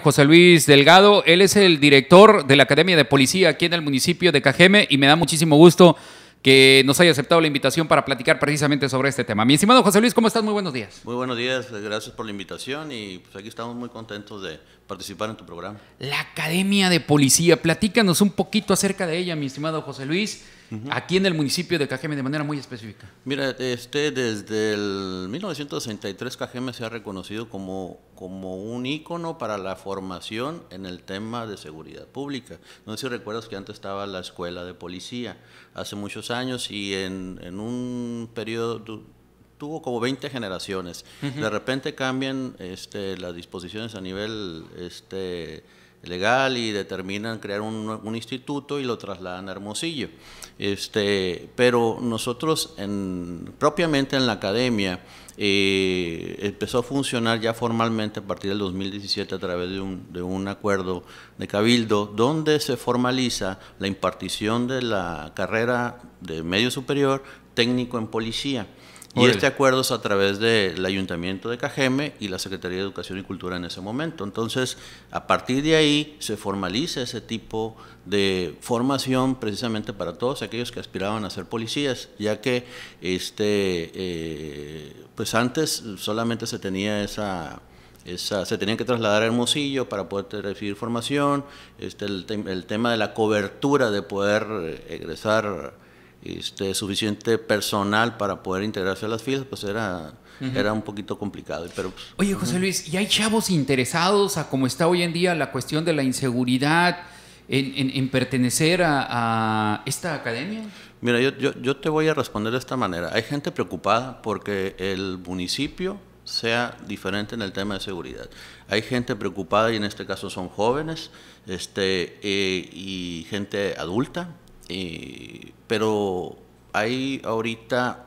José Luis Delgado, él es el director de la Academia de Policía aquí en el municipio de Cajeme y me da muchísimo gusto que nos haya aceptado la invitación para platicar precisamente sobre este tema. Mi estimado José Luis, ¿cómo estás? Muy buenos días. Muy buenos días, eh, gracias por la invitación y pues aquí estamos muy contentos de participar en tu programa. La Academia de Policía, platícanos un poquito acerca de ella, mi estimado José Luis aquí en el municipio de Cajeme de manera muy específica? Mira, este, desde el 1963 Cajeme se ha reconocido como, como un ícono para la formación en el tema de seguridad pública. No sé si recuerdas que antes estaba la escuela de policía hace muchos años y en, en un periodo tuvo como 20 generaciones. De repente cambian este, las disposiciones a nivel este, legal y determinan crear un, instituto y lo trasladan a Hermosillo. Este, pero nosotros propiamente en la academia eh, empezó a funcionar ya formalmente a partir del 2017 a través de un, de un acuerdo de cabildo donde se formaliza la impartición de la carrera de medio superior técnico en policía. Y este acuerdo es a través del Ayuntamiento de Cajeme y la Secretaría de Educación y Cultura en ese momento. Entonces, a partir de ahí se formaliza ese tipo de formación precisamente para todos aquellos que aspiraban a ser policías, ya que este, eh, pues antes solamente se tenía esa, esa, se tenían que trasladar a Hermosillo para poder recibir formación, este, el, el tema de la cobertura de poder eh, egresar este, suficiente personal para poder integrarse a las filas, pues era, era un poquito complicado. Pero, pues, Oye, José Luis, ¿y hay chavos interesados a cómo está hoy en día la cuestión de la inseguridad en, en, pertenecer a, esta academia? Mira, yo, yo, te voy a responder de esta manera. Hay gente preocupada porque el municipio sea diferente en el tema de seguridad. Hay gente preocupada y en este caso son jóvenes este, eh, y gente adulta eh, pero hay ahorita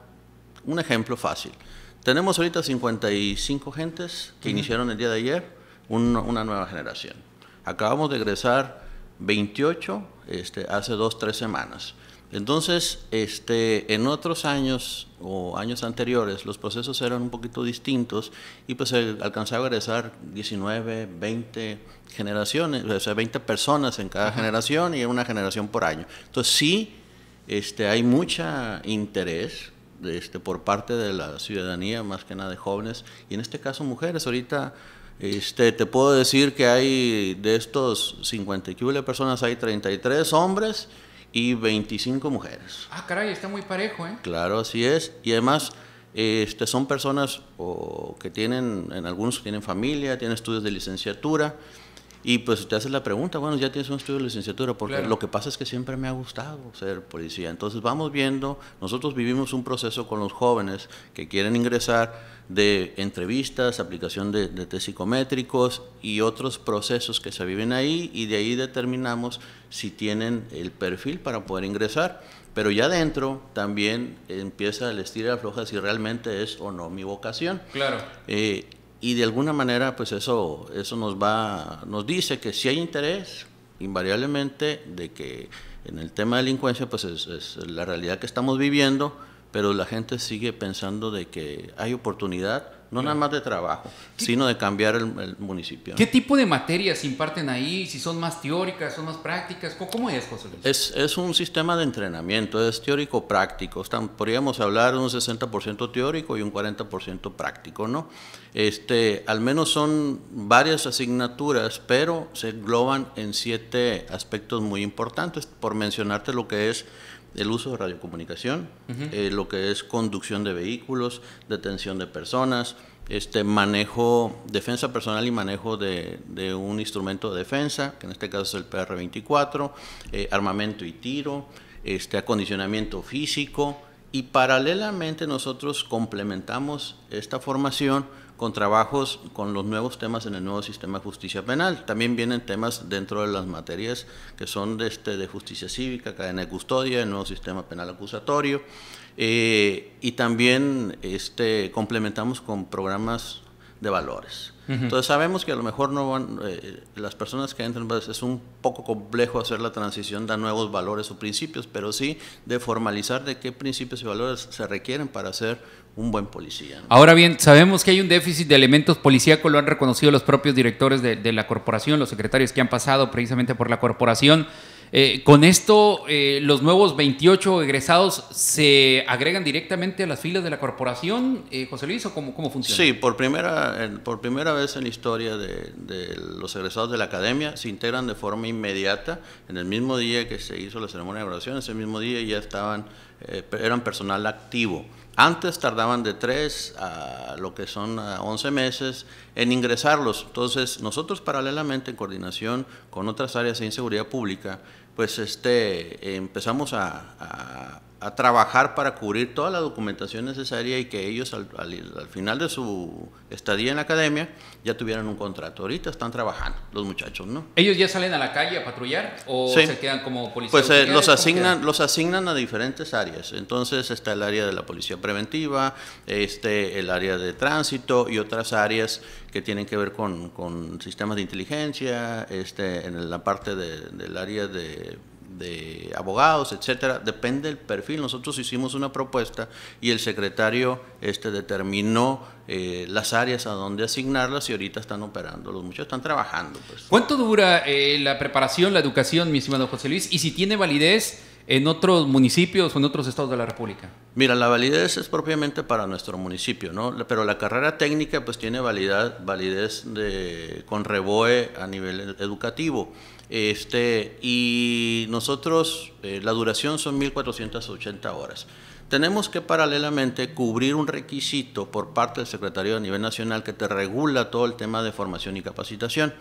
un ejemplo fácil. Tenemos ahorita 55 gentes que iniciaron el día de ayer una nueva generación. Acabamos de egresar 28 este, hace dos, tres semanas. Entonces, este, en otros años o años anteriores, los procesos eran un poquito distintos y pues alcanzaba a regresar 19, 20 generaciones, o sea, 20 personas en cada generación y una generación por año. Entonces, sí, este, hay mucho interés este, por parte de la ciudadanía, más que nada de jóvenes, y en este caso mujeres. Ahorita este, te puedo decir que hay de estos 50 y personas, hay 33 hombres y 25 mujeres. Ah, caray, está muy parejo, ¿eh? Claro, así es. Y además, este, son personas o, que tienen, en algunos tienen familia, tienen estudios de licenciatura, y pues te haces la pregunta, bueno, ya tienes un estudio de licenciatura, porque lo que pasa es que siempre me ha gustado ser policía. Entonces vamos viendo, nosotros vivimos un proceso con los jóvenes que quieren ingresar de entrevistas, aplicación de, test psicométricos y otros procesos que se viven ahí y de ahí determinamos si tienen el perfil para poder ingresar. Pero ya adentro también empieza el estilo de afloja si realmente es o no mi vocación. Claro. Eh, y de alguna manera pues eso, eso nos, va, nos dice que si hay interés, invariablemente, de que en el tema de delincuencia pues es, es la realidad que estamos viviendo, pero la gente sigue pensando de que hay oportunidad no nada más de trabajo, sino de cambiar el, municipio. ¿Qué tipo de materias imparten ahí? ¿Si son más teóricas, son más prácticas? ¿Cómo es, José Luis? Es, un sistema de entrenamiento, es teórico-práctico. Podríamos hablar de un 60% teórico y un 40% práctico, ¿no? Este, al menos son varias asignaturas, pero se engloban en siete aspectos muy importantes. Por mencionarte lo que es el uso de radiocomunicación, eh, lo que es conducción de vehículos, detención de personas, este manejo, defensa personal y manejo de, un instrumento de defensa, que en este caso es el PR-24, eh, armamento y tiro, este acondicionamiento físico y paralelamente nosotros complementamos esta formación con trabajos con los nuevos temas en el nuevo sistema de justicia penal. También vienen temas dentro de las materias que son de, este, de justicia cívica, cadena de custodia, el nuevo sistema penal acusatorio. Eh, y también este, complementamos con programas de valores. Entonces sabemos que a lo mejor no van, eh, las personas que entran, pues, es un poco complejo hacer la transición de nuevos valores o principios, pero sí de formalizar de qué principios y valores se requieren para ser un buen policía. Ahora bien, sabemos que hay un déficit de elementos policíacos, lo han reconocido los propios directores de la corporación, los secretarios que han pasado precisamente por la corporación. Eh, con esto, eh, los nuevos 28 egresados se agregan directamente a las filas de la corporación, eh, José Luis, o cómo, funciona? Sí, por primera, por primera vez en la historia de, de, los egresados de la academia se integran de forma inmediata. En el mismo día que se hizo la ceremonia de graduación, ese mismo día ya estaban, eran personal activo. Antes tardaban de 3 a lo que son 11 meses en ingresarlos. Entonces, nosotros paralelamente, en coordinación con otras áreas de inseguridad pública, pues este, empezamos a a trabajar para cubrir toda la documentación necesaria y que ellos al, al, final de su estadía en la academia ya tuvieran un contrato. Ahorita están trabajando los muchachos, ¿no? ¿Ellos ya salen a la calle a patrullar o se quedan como policías? Pues eh, los, asignan, los asignan a diferentes áreas. Entonces está el área de la policía preventiva, este, el área de tránsito y otras áreas que tienen que ver con, sistemas de inteligencia, este, en la parte del área de de abogados, etcétera, depende del perfil. Nosotros hicimos una propuesta y el secretario este, determinó eh, las áreas a donde asignarlas y ahorita están operando. Los muchachos están trabajando. Pues. ¿Cuánto dura eh, la preparación, la educación, mi estimado José Luis? Y si tiene validez en otros municipios o en otros estados de la República? Mira, la validez es propiamente para nuestro municipio, ¿no? Pero la carrera técnica pues tiene validad, validez de, con reboe a nivel educativo. Este, y nosotros, eh, la duración son 1.480 horas tenemos que paralelamente cubrir un requisito por parte del Secretario a nivel nacional que te regula todo el tema de formación y capacitación.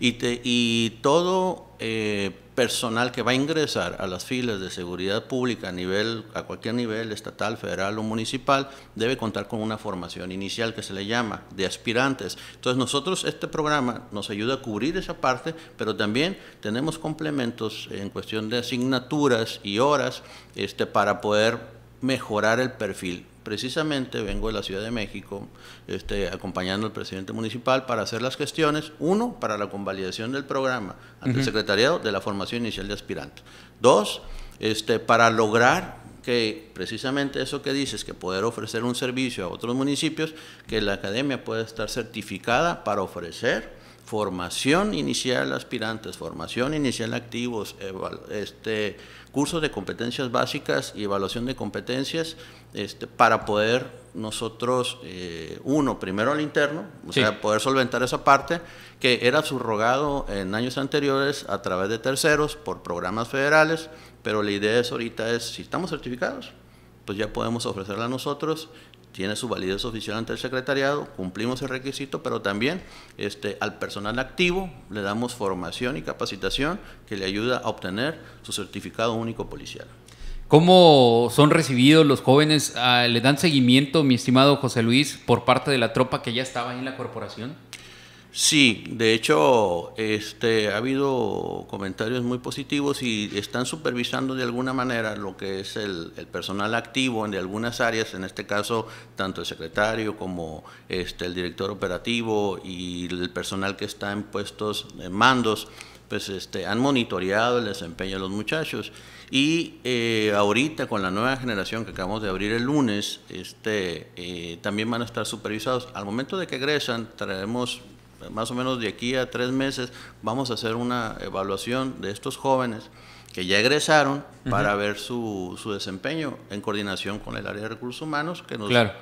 y, te, y todo eh, personal que va a ingresar a las filas de seguridad pública a, nivel, a cualquier nivel, estatal, federal o municipal, debe contar con una formación inicial que se le llama de aspirantes. Entonces nosotros este programa nos ayuda a cubrir esa parte, pero también tenemos complementos en cuestión de asignaturas y horas este, para poder mejorar el perfil. Precisamente vengo de la Ciudad de México este, acompañando al presidente municipal para hacer las gestiones. Uno, para la convalidación del programa ante el secretariado de la formación inicial de aspirantes. Dos, este, para lograr que precisamente eso que dices, que poder ofrecer un servicio a otros municipios, que la academia pueda estar certificada para ofrecer formación inicial aspirantes, formación inicial activos, este, cursos de competencias básicas y evaluación de competencias este, para poder nosotros, eh, uno, primero al interno, o sea, poder solventar esa parte que era subrogado en años anteriores a través de terceros por programas federales, pero la idea es ahorita es, si estamos certificados, pues ya podemos ofrecerla a nosotros tiene su validez oficial ante el secretariado, cumplimos el requisito, pero también este, al personal activo le damos formación y capacitación que le ayuda a obtener su certificado único policial. ¿Cómo son recibidos los jóvenes? Ah, ¿Le dan seguimiento, mi estimado José Luis, por parte de la tropa que ya estaba en la corporación? Sí, de hecho, este, ha habido comentarios muy positivos y están supervisando de alguna manera lo que es el, personal activo en algunas áreas, en este caso tanto el secretario como este, el director operativo y el personal que está en puestos de mandos, pues este, han monitoreado el desempeño de los muchachos. Y eh, ahorita con la nueva generación que acabamos de abrir el lunes, este, eh, también van a estar supervisados. Al momento de que egresan, traemos más o menos de aquí a tres meses, vamos a hacer una evaluación de estos jóvenes que ya egresaron para ver su, desempeño en coordinación con el área de recursos humanos que nos, claro.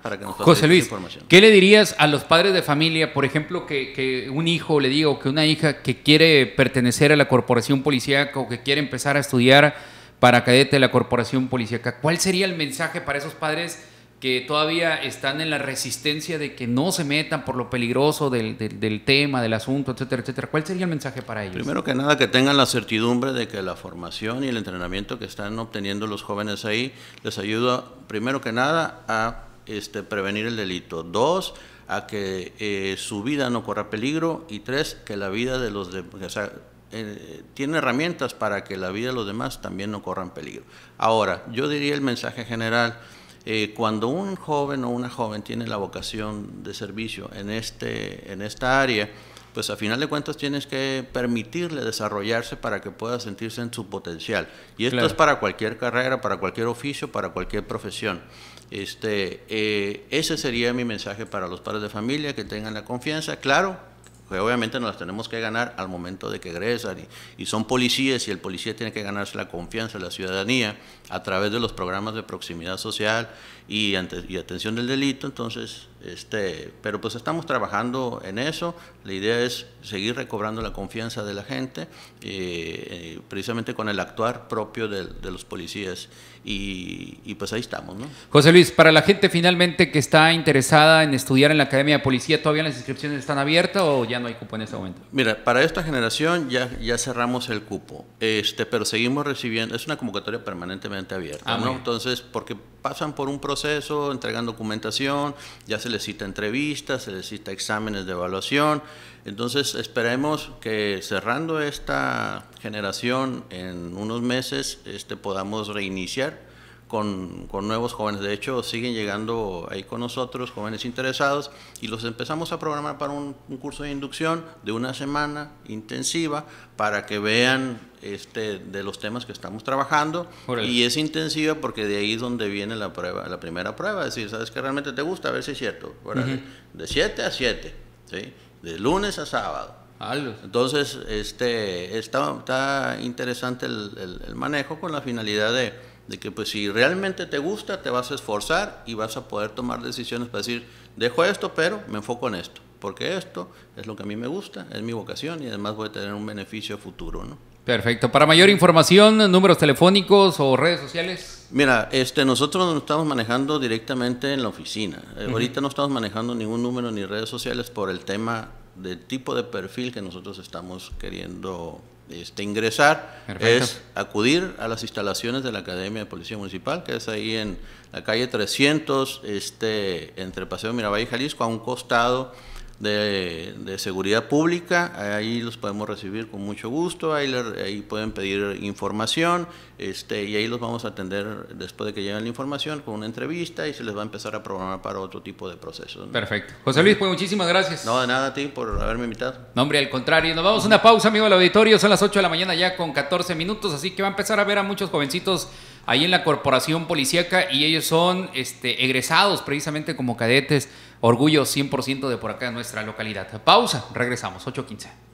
para que nos José Luis, información. ¿qué le dirías a los padres de familia, por ejemplo, que, que un hijo le digo que una hija que quiere pertenecer a la corporación policíaca o que quiere empezar a estudiar para cadete de la corporación policíaca? ¿Cuál sería el mensaje para esos padres? que todavía están en la resistencia de que no se metan por lo peligroso del, tema, del asunto, etcétera, etcétera. ¿Cuál sería el mensaje para ellos? Primero que nada, que tengan la certidumbre de que la formación y el entrenamiento que están obteniendo los jóvenes ahí les ayuda, primero que nada, a este, prevenir el delito. Dos, a que eh, su vida no corra peligro. Y tres, que la vida de los... demás, o sea, eh, tiene herramientas para que la vida de los demás también no corra peligro. Ahora, yo diría el mensaje general eh, cuando un joven o una joven tiene la vocación de servicio en, este, en esta área, pues a final de cuentas tienes que permitirle desarrollarse para que pueda sentirse en su potencial. Y esto es para cualquier carrera, para cualquier oficio, para cualquier profesión. Este, eh, ese sería mi mensaje para los padres de familia, que tengan la confianza. Claro, pues, obviamente nos las tenemos que ganar al momento de que egresan y, y, son policías y el policía tiene que ganarse la confianza de la ciudadanía a través de los programas de proximidad social y, atención del delito. Entonces, este, pero pues estamos trabajando en eso. La idea es seguir recobrando la confianza de la gente, eh, eh, precisamente con el actuar propio de, los policías. Y, pues ahí estamos. ¿no? José Luis, para la gente finalmente que está interesada en estudiar en la Academia de Policía, ¿todavía las inscripciones están abiertas o ya no hay cupo en este momento? Mira, para esta generación ya, ya cerramos el cupo, este, pero seguimos recibiendo, es una convocatoria permanentemente abierta. Ah, ¿no? Entonces, porque pasan por un proceso, entregan documentación, ya se les cita entrevistas, se les cita exámenes de evaluación. Entonces esperemos que cerrando esta generación en unos meses este, podamos reiniciar con, nuevos jóvenes. De hecho, siguen llegando ahí con nosotros jóvenes interesados y los empezamos a programar para un, curso de inducción de una semana intensiva para que vean este, de los temas que estamos trabajando. Y es intensiva porque de ahí es donde viene la prueba, la primera prueba. Es decir, ¿sabes que realmente te gusta? A ver si es cierto. De 7 a 7, ¿sí? de lunes a sábado. Entonces, este, está, está interesante el manejo con la finalidad de de que pues si realmente te gusta, te vas a esforzar y vas a poder tomar decisiones para decir, dejo esto, pero me enfoco en esto, porque esto es lo que a mí me gusta, es mi vocación y además voy a tener un beneficio futuro, ¿no? Perfecto. Para mayor información, números telefónicos o redes sociales. Mira, este, nosotros nos estamos manejando directamente en la oficina. Eh, ahorita no estamos manejando ningún número ni redes sociales por el tema del tipo de perfil que nosotros estamos queriendo este, ingresar es acudir a las instalaciones de la Academia de Policía Municipal, que es ahí en la calle 300, este, entre Paseo Miravalle y Jalisco, a un costado de, seguridad pública, ahí los podemos recibir con mucho gusto, ahí, pueden pedir información este, y ahí los vamos a atender después de que lleguen la información con una entrevista y se les va a empezar a programar para otro tipo de procesos. Perfecto. José Luis, pues muchísimas gracias. No, de nada a ti por haberme invitado. No, hombre, al contrario, nos vamos a una pausa, amigo del auditorio, son las 8 de la mañana ya con 14 minutos, así que va a empezar a ver a muchos jovencitos ahí en la corporación policíaca y ellos son este, egresados precisamente como cadetes Orgullo 100% de por acá en nuestra localidad. Pausa, regresamos, 8.15.